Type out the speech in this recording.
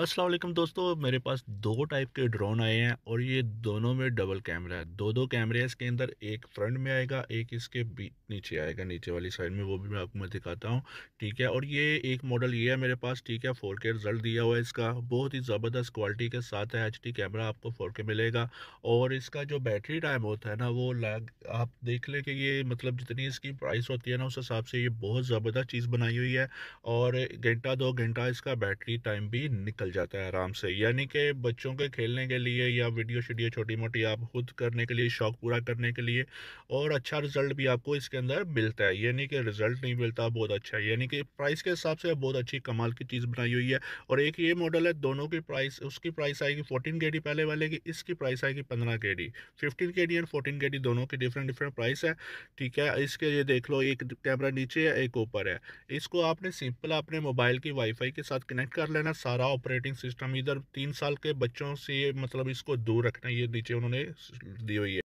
असलम दोस्तों मेरे पास दो टाइप के ड्रोन आए हैं और ये दोनों में डबल कैमरा है दो दो कैमरे हैं इसके अंदर एक फ्रंट में आएगा एक इसके नीचे आएगा नीचे वाली साइड में वो भी मैं आपको मैं दिखाता हूँ ठीक है और ये एक मॉडल ये है मेरे पास ठीक है फोर के रिजल्ट दिया हुआ है इसका बहुत ही ज़बरदस्त क्वालिटी के साथ है एच कैमरा आपको फोर के मिलेगा और इसका जो बैटरी टाइम होता है ना वो लैग आप देख लें कि ये मतलब जितनी इसकी प्राइस होती है ना उस हिसाब से ये बहुत ज़बरदस्त चीज़ बनाई हुई है और घंटा दो घंटा इसका बैटरी टाइम भी निकल निकल जाता है आराम से यानी कि बच्चों के खेलने के लिए या वीडियो शीडियो छोटी मोटी आप खुद करने के लिए शौक पूरा करने के लिए और अच्छा रिजल्ट भी आपको इसके अंदर मिलता है यानी कि रिजल्ट नहीं मिलता बहुत अच्छा है यानी कि प्राइस के हिसाब से बहुत अच्छी कमाल की चीज़ बनाई हुई है और एक ये मॉडल है दोनों की प्राइस उसकी प्राइस आएगी फोर्टीन के डी पहले वाले की इसकी प्राइस आएगी पंद्रह K D fifteen K D and fourteen K D दोनों की डिफरेंट डिफरेंट प्राइस है ठीक है इसके ये देख लो एक कैमरा नीचे है एक ऊपर है इसको आपने सिंपल अपने मोबाइल की वाईफाई के साथ कनेक्ट कर लेना सारा ऑपरेट रेटिंग सिस्टम इधर तीन साल के बच्चों से मतलब इसको दूर रखना ये नीचे उन्होंने दी हुई है